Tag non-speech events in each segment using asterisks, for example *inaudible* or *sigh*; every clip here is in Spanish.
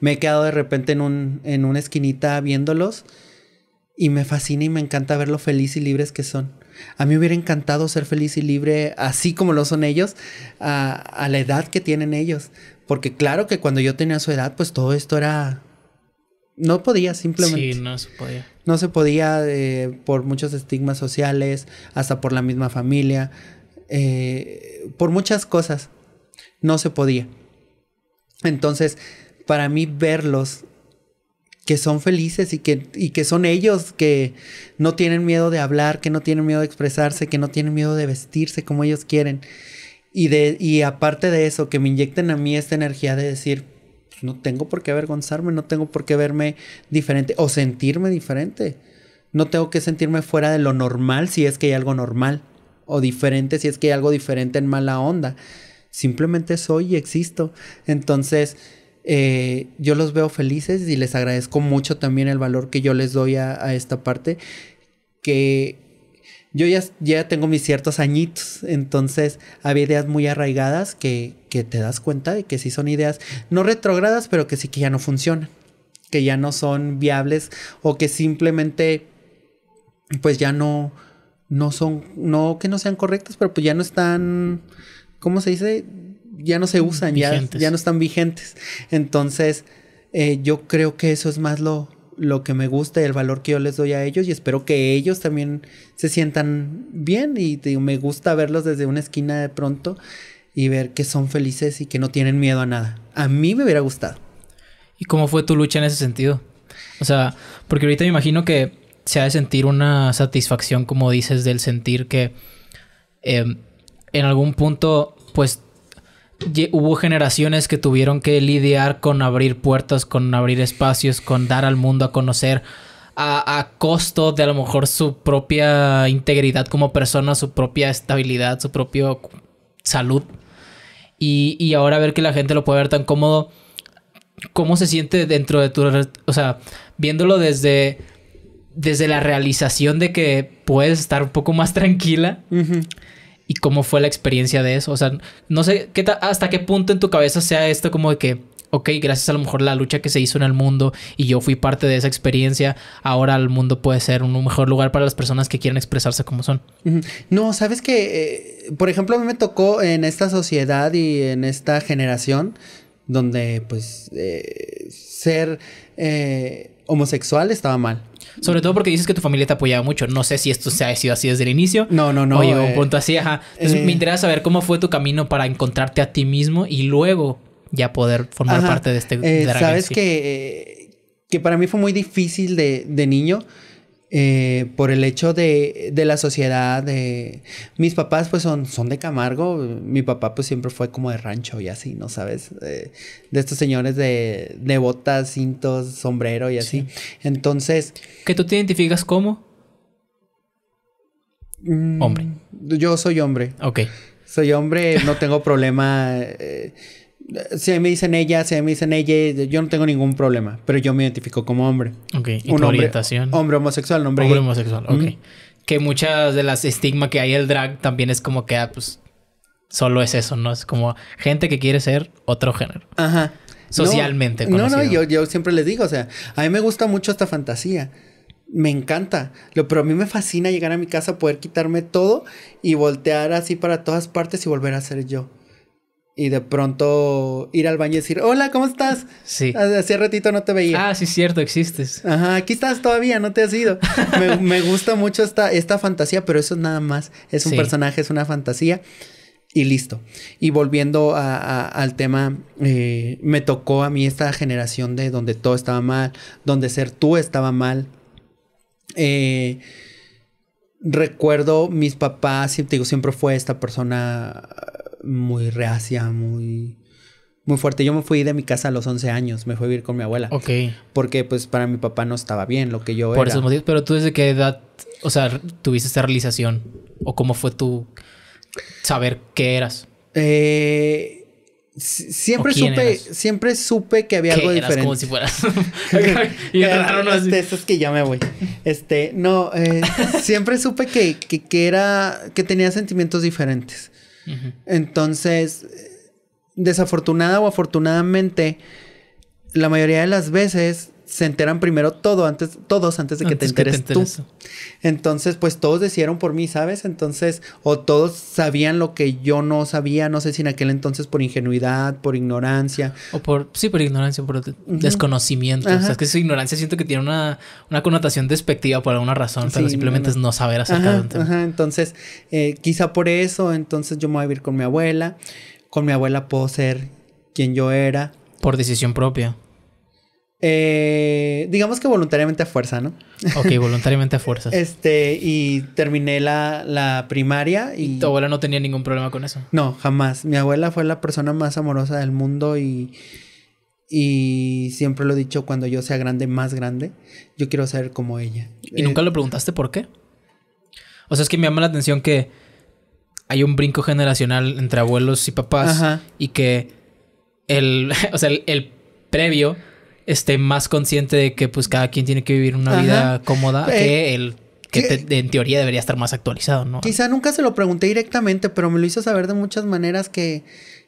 me he quedado de repente en, un, en una esquinita viéndolos y me fascina y me encanta ver lo feliz y libres que son. A mí hubiera encantado ser feliz y libre así como lo son ellos, a, la edad que tienen ellos. Porque claro que cuando yo tenía su edad, pues todo esto era... No podía simplemente. Sí, no se podía. No se podía eh, por muchos estigmas sociales, hasta por la misma familia, eh, por muchas cosas. No se podía. Entonces, para mí verlos que son felices y que, y que son ellos, que no tienen miedo de hablar, que no tienen miedo de expresarse, que no tienen miedo de vestirse como ellos quieren. Y, de, y aparte de eso, que me inyecten a mí esta energía de decir, pues no tengo por qué avergonzarme, no tengo por qué verme diferente o sentirme diferente. No tengo que sentirme fuera de lo normal si es que hay algo normal o diferente si es que hay algo diferente en mala onda. Simplemente soy y existo. Entonces, eh, yo los veo felices y les agradezco mucho también el valor que yo les doy a, esta parte, que yo ya, ya, tengo mis ciertos añitos, entonces había ideas muy arraigadas que, te das cuenta de que sí son ideas no retrógradas, pero que sí que ya no funcionan, que ya no son viables o que simplemente pues ya no, no son, no que no sean correctas, pero pues ya no están, ¿cómo se dice? ya no se usan, ya, ya, no están vigentes. Entonces, eh, yo creo que eso es más lo, lo que me gusta, y el valor que yo les doy a ellos y espero que ellos también se sientan bien y me gusta verlos desde una esquina de pronto y ver que son felices y que no tienen miedo a nada. A mí me hubiera gustado. ¿Y cómo fue tu lucha en ese sentido? O sea, porque ahorita me imagino que se ha de sentir una satisfacción, como dices, del sentir que em, en algún punto, pues hubo generaciones que tuvieron que lidiar con abrir puertas, con abrir espacios, con dar al mundo a conocer. A, costo de a lo mejor su propia integridad como persona, su propia estabilidad, su propia salud. Y, ahora ver que la gente lo puede ver tan cómodo, ¿cómo se siente dentro de tu... O sea, viéndolo desde, desde la realización de que puedes estar un poco más tranquila y cómo fue la experiencia de eso. O sea, no sé qué hasta qué punto en tu cabeza sea esto como de que, ok, gracias a lo mejor la lucha que se hizo en el mundo y yo fui parte de esa experiencia, ahora el mundo puede ser un mejor lugar para las personas que quieren expresarse como son. No, sabes que, eh, por ejemplo, a mí me tocó en esta sociedad y en esta generación donde pues eh, ser eh, homosexual estaba mal. Sobre todo porque dices que tu familia te apoyaba mucho. No sé si esto se ha sido así desde el inicio. No, no, no. O llegó un eh, punto así, ajá. Entonces me eh, interesa saber cómo fue tu camino para encontrarte a ti mismo y luego ya poder formar parte de este... Eh, sabes que, eh, que para mí fue muy difícil de, de niño eh, por el hecho de, de la sociedad. De... Mis papás pues son, son de Camargo, mi papá pues siempre fue como de rancho y así, ¿no sabes? de estos señores de, de, botas, cintos, sombrero y así. Entonces... ¿Que tú te identificas como? Mm, hombre. Yo soy hombre. Ok. Soy hombre, no tengo problema. Eh, si me dicen ella, si me dicen ella, yo no tengo ningún problema, pero yo me identifico como hombre. Ok, ¿y orientación? Hombre homosexual, hombre, hombre homosexual, ok. Que muchas de las estigmas que hay El drag también es como que, ah, pues, solo es eso, ¿no? Es como gente que quiere ser otro género. Ajá. Socialmente. No, no, yo, yo siempre les digo, o sea, a mí me gusta mucho esta fantasía me encanta. Lo, pero a mí me fascina llegar a mi casa, poder quitarme todo y voltear así para todas partes y volver a ser yo y de pronto ir al baño y decir, hola, ¿cómo estás? Sí. Hace ratito no te veía. Ah, sí, cierto, existes. Ajá, aquí estás todavía, no te has ido. me, *laughs* gusta mucho esta, esta fantasía, pero eso es nada más. Es un personaje, es una fantasía. Y listo. Y volviendo al tema, eh, me tocó a mí esta generación de donde todo estaba mal, donde ser tú estaba mal. Eh, recuerdo mis papás, digo, siempre fue esta persona muy reacia, muy muy fuerte. Yo me fui de mi casa a los 11 años, me fui a vivir con mi abuela. Ok. Porque pues para mi papá no estaba bien lo que yo era. Por esos motivos, pero tú desde qué edad, o sea, tuviste esta realización o cómo fue tu saber qué eras? Eh, siempre supe siempre supe que había algo diferente. como si fueras. *laughs* *laughs* y agarraron. Este, este es que ya me voy. Este, no, eh, siempre supe que, que, era que tenía sentimientos diferentes. Entonces, eh, desafortunada o afortunadamente, la mayoría de las veces se enteran primero todo antes, todos antes de que te enteres tú. Entonces, pues todos decidieron por mí, ¿sabes? Entonces, o todos sabían lo que yo no sabía, no sé si en aquel entonces por ingenuidad, por ignorancia. O por, sí, por ignorancia, por desconocimiento. es que su ignorancia siento que tiene una, connotación despectiva por alguna razón, pero simplemente no, es no saber acerca Entonces, eh, quizá por eso, entonces yo me voy a vivir con mi abuela. Con mi abuela puedo ser quien yo era. Por decisión propia. Eh, digamos que voluntariamente a fuerza, ¿no? Ok, voluntariamente a fuerza. *laughs* este, y terminé la, la primaria y... Tu abuela no tenía ningún problema con eso. No, jamás. Mi abuela fue la persona más amorosa del mundo y... Y siempre lo he dicho, cuando yo sea grande, más grande, yo quiero ser como ella. ¿Y nunca eh, lo preguntaste por qué? O sea, es que me llama la atención que hay un brinco generacional entre abuelos y papás y que el, *laughs* o sea, el previo esté más consciente de que pues cada quien tiene que vivir una vida cómoda eh, que el que, en teoría debería estar más actualizado, ¿no? Quizá nunca se lo pregunté directamente, pero me lo hizo saber de muchas maneras que,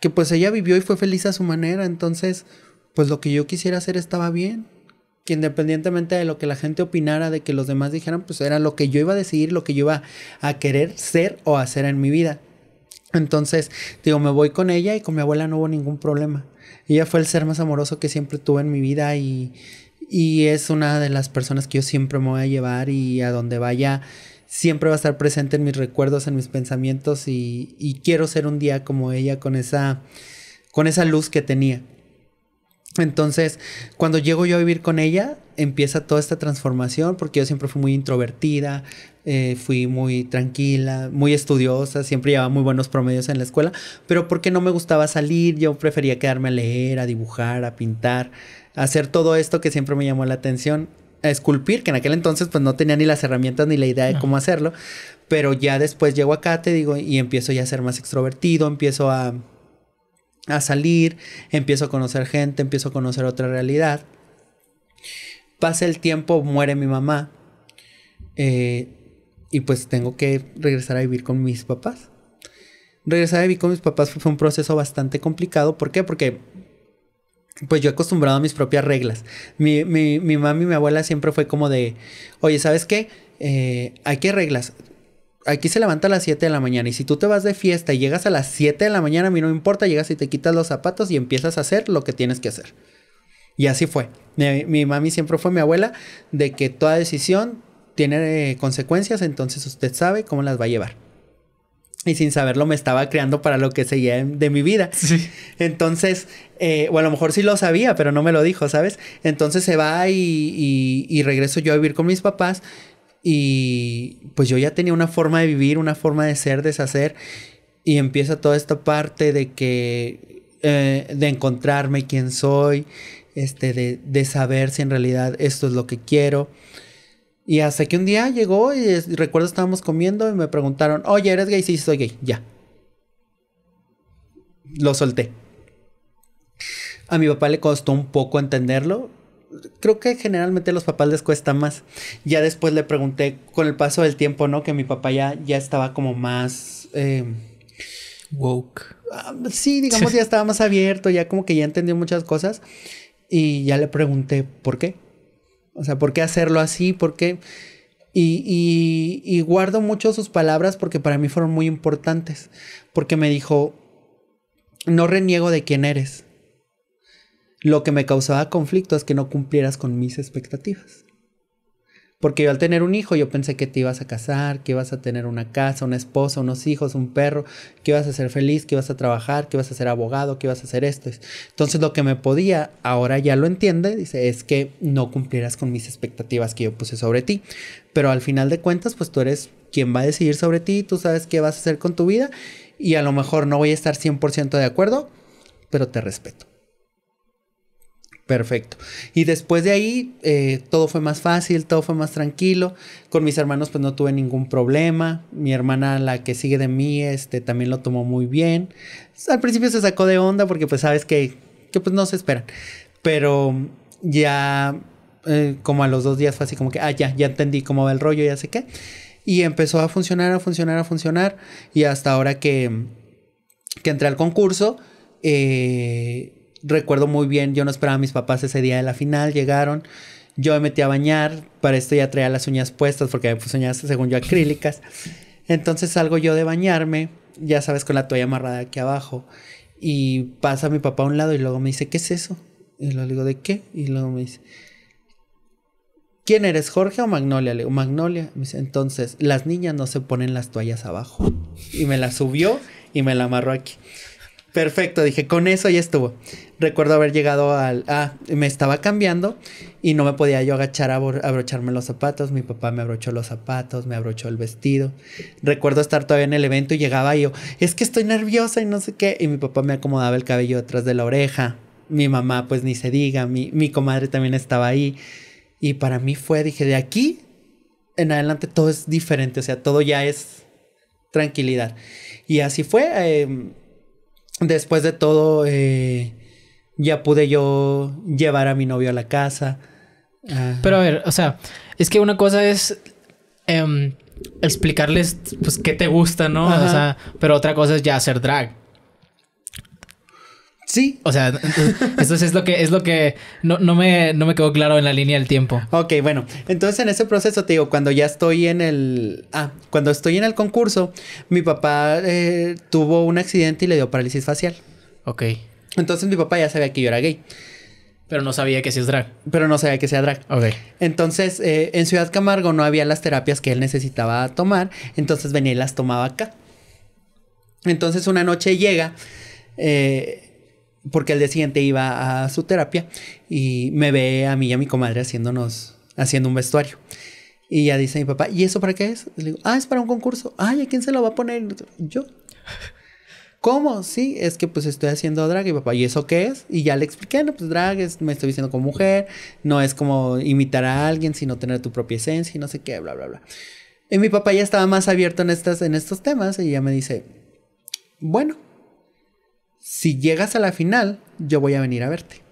que pues ella vivió y fue feliz a su manera, entonces pues lo que yo quisiera hacer estaba bien. Que independientemente de lo que la gente opinara, de que los demás dijeran, pues era lo que yo iba a decidir, lo que yo iba a querer ser o hacer en mi vida. Entonces, digo, me voy con ella y con mi abuela no hubo ningún problema. Ella fue el ser más amoroso que siempre tuve en mi vida y, es una de las personas que yo siempre me voy a llevar y a donde vaya siempre va a estar presente en mis recuerdos, en mis pensamientos y, quiero ser un día como ella con esa luz que tenía. Entonces, cuando llego yo a vivir con ella, empieza toda esta transformación, porque yo siempre fui muy introvertida, eh, fui muy tranquila, muy estudiosa, siempre llevaba muy buenos promedios en la escuela, pero porque no me gustaba salir, yo prefería quedarme a leer, a dibujar, a pintar, a hacer todo esto que siempre me llamó la atención, a esculpir, que en aquel entonces pues no tenía ni las herramientas ni la idea de cómo hacerlo, pero ya después llego acá, te digo, y empiezo ya a ser más extrovertido, empiezo a a salir, empiezo a conocer gente, empiezo a conocer otra realidad. Pasa el tiempo, muere mi mamá. Eh, y pues tengo que regresar a vivir con mis papás. Regresar a vivir con mis papás fue un proceso bastante complicado. ¿Por qué? Porque pues yo he acostumbrado a mis propias reglas. Mi, mi, mi mamá y mi abuela siempre fue como de, oye, ¿sabes qué? Eh, hay que reglas aquí se levanta a las 7 de la mañana y si tú te vas de fiesta y llegas a las 7 de la mañana, a mí no me importa, llegas y te quitas los zapatos y empiezas a hacer lo que tienes que hacer. Y así fue. Mi, mami siempre fue mi abuela de que toda decisión tiene eh, consecuencias, entonces usted sabe cómo las va a llevar. Y sin saberlo me estaba creando para lo que seguía de mi vida. Sí. Entonces, eh, o a lo mejor sí lo sabía, pero no me lo dijo, ¿sabes? Entonces se va y regreso yo a vivir con mis papás y pues yo ya tenía una forma de vivir, una forma de ser, deshacer. Y empieza toda esta parte de que, eh, de encontrarme quién soy, este, de, saber si en realidad esto es lo que quiero. Y hasta que un día llegó y recuerdo estábamos comiendo y me preguntaron, oye, ¿eres gay? Sí, soy gay, ya. Lo solté. A mi papá le costó un poco entenderlo, creo que generalmente a los papás les cuesta más. Ya después le pregunté con el paso del tiempo, ¿no? Que mi papá ya, ya estaba como más... Eh, Woke. Ah, sí, digamos, ya estaba más abierto, ya como que ya entendió muchas cosas. Y ya le pregunté, ¿por qué? O sea, ¿por qué hacerlo así? ¿Por qué? Y, y guardo mucho sus palabras porque para mí fueron muy importantes. Porque me dijo, no reniego de quién eres lo que me causaba conflicto es que no cumplieras con mis expectativas. Porque yo al tener un hijo, yo pensé que te ibas a casar, que ibas a tener una casa, una esposa, unos hijos, un perro, que ibas a ser feliz, que ibas a trabajar, que ibas a ser abogado, que ibas a hacer esto. Entonces lo que me podía, ahora ya lo entiende, dice, es que no cumplieras con mis expectativas que yo puse sobre ti. Pero al final de cuentas, pues tú eres quien va a decidir sobre ti, tú sabes qué vas a hacer con tu vida y a lo mejor no voy a estar 100% de acuerdo, pero te respeto. Perfecto. Y después de ahí eh, todo fue más fácil, todo fue más tranquilo. Con mis hermanos pues no tuve ningún problema. Mi hermana, la que sigue de mí, este, también lo tomó muy bien. Al principio se sacó de onda porque pues sabes que, que pues no se esperan. Pero ya eh, como a los dos días fue así como que, ah, ya, ya entendí cómo va el rollo, ya sé qué. Y empezó a funcionar, a funcionar, a funcionar. Y hasta ahora que, que entré al concurso, eh recuerdo muy bien, yo no esperaba a mis papás ese día de la final, llegaron, yo me metí a bañar, para esto ya traía las uñas puestas porque había uñas, según yo, acrílicas. Entonces salgo yo de bañarme, ya sabes, con la toalla amarrada aquí abajo, y pasa mi papá a un lado y luego me dice, ¿qué es eso? Y luego le digo, ¿de qué? Y luego me dice, ¿quién eres, Jorge o Magnolia? Le digo, Magnolia. Me dice, entonces, las niñas no se ponen las toallas abajo. Y me la subió y me la amarró aquí. Perfecto, dije, con eso ya estuvo. Recuerdo haber llegado al... Ah, me estaba cambiando y no me podía yo agachar a abrocharme los zapatos. Mi papá me abrochó los zapatos, me abrochó el vestido. Recuerdo estar todavía en el evento y llegaba y yo, es que estoy nerviosa y no sé qué. Y mi papá me acomodaba el cabello detrás de la oreja. Mi mamá, pues ni se diga, mi, comadre también estaba ahí. Y para mí fue, dije, de aquí en adelante todo es diferente, o sea, todo ya es tranquilidad. Y así fue. Em, después de todo, eh, ya pude yo llevar a mi novio a la casa. Ah. Pero a ver, o sea, es que una cosa es em, explicarles pues qué te gusta, ¿no? O sea, pero otra cosa es ya hacer drag. Sí. O sea, entonces *laughs* es lo que, es lo que no, me, no me quedó claro en la línea del tiempo. Ok, bueno. Entonces en ese proceso, te digo, cuando ya estoy en el. Ah, cuando estoy en el concurso, mi papá eh, tuvo un accidente y le dio parálisis facial. Ok. Entonces mi papá ya sabía que yo era gay. Pero no sabía que sí es drag. Pero no sabía que sea drag. Ok. Entonces, eh, en Ciudad Camargo no había las terapias que él necesitaba tomar. Entonces venía y las tomaba acá. Entonces una noche llega. Eh, porque al día siguiente iba a su terapia y me ve a mí y a mi comadre haciéndonos, haciendo un vestuario. Y ya dice mi papá, ¿y eso para qué es? Le digo, ah, es para un concurso. Ay, ¿a quién se lo va a poner? Yo. *laughs* ¿Cómo? Sí, es que pues estoy haciendo drag y papá, ¿y eso qué es? Y ya le expliqué, no, pues drag es, me estoy diciendo como mujer, no es como imitar a alguien, sino tener tu propia esencia y no sé qué, bla, bla, bla. Y mi papá ya estaba más abierto en, estas, en estos temas y ya me dice, bueno, si llegas a la final, yo voy a venir a verte.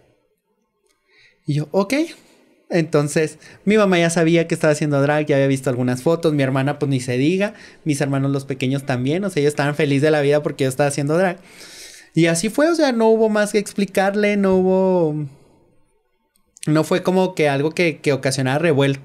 Y yo, ok. Entonces, mi mamá ya sabía que estaba haciendo drag, ya había visto algunas fotos, mi hermana pues ni se diga, mis hermanos los pequeños también, o sea, ellos estaban felices de la vida porque yo estaba haciendo drag. Y así fue, o sea, no hubo más que explicarle, no hubo... No fue como que algo que, que ocasionara revuelo.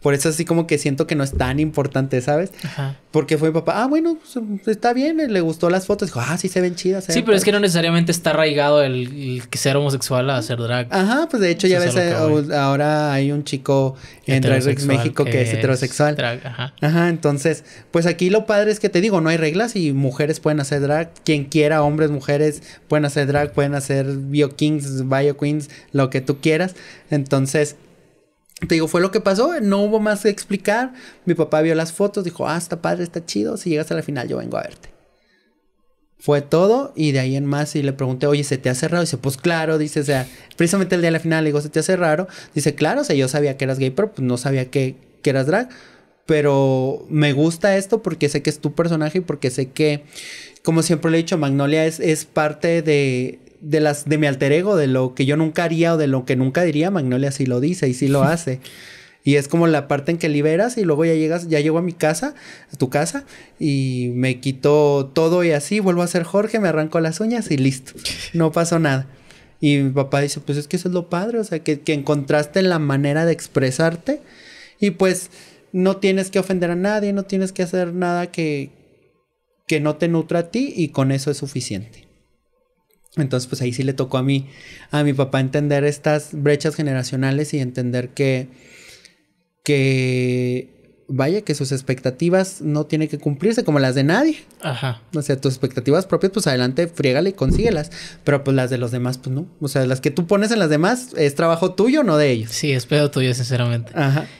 Por eso así como que siento que no es tan importante, ¿sabes? Ajá. Porque fue mi papá, ah, bueno, pues, está bien, eh, le gustó las fotos. Dijo, ah, sí se ven chidas. sí, pero es que no necesariamente está arraigado el, que ser homosexual a hacer drag. Ajá, pues de hecho ya ves, eh, ahora hay un chico en Drag Race México que, es, heterosexual. ajá. Ajá, entonces, pues aquí lo padre es que te digo, no hay reglas y mujeres pueden hacer drag. Quien quiera, hombres, mujeres, pueden hacer drag, pueden hacer bio kings, bio queens, lo que tú quieras. Entonces... Te digo, fue lo que pasó, no hubo más que explicar. Mi papá vio las fotos, dijo, ah, está padre, está chido, si llegas a la final yo vengo a verte. Fue todo y de ahí en más y le pregunté, oye, ¿se te hace raro? dice, pues claro, dice, o sea, precisamente el día de la final le digo, ¿se te hace raro? Dice, claro, o sea, yo sabía que eras gay, pero pues no sabía que, eras drag. Pero me gusta esto porque sé que es tu personaje y porque sé que, como siempre le he dicho, Magnolia es parte de, de las de mi alter ego, de lo que yo nunca haría o de lo que nunca diría, Magnolia sí lo dice y sí lo *laughs* hace. Y es como la parte en que liberas y luego ya llegas, ya llego a mi casa, a tu casa, y me quito todo y así, vuelvo a ser Jorge, me arranco las uñas y listo. No pasó nada. Y mi papá dice, pues es que eso es lo padre, o sea, que, que encontraste la manera de expresarte y pues no tienes que ofender a nadie, no tienes que hacer nada que, que no te nutra a ti y con eso es suficiente. Entonces, pues ahí sí le tocó a mí, a mi papá entender estas brechas generacionales y entender que, que, vaya, que sus expectativas no tienen que cumplirse como las de nadie. Ajá. O sea, tus expectativas propias, pues adelante, friégale y consíguelas. Pero pues las de los demás, pues no. O sea, las que tú pones en las demás es trabajo tuyo, no de ellos. Sí, es pedo tuyo, sinceramente. Ajá.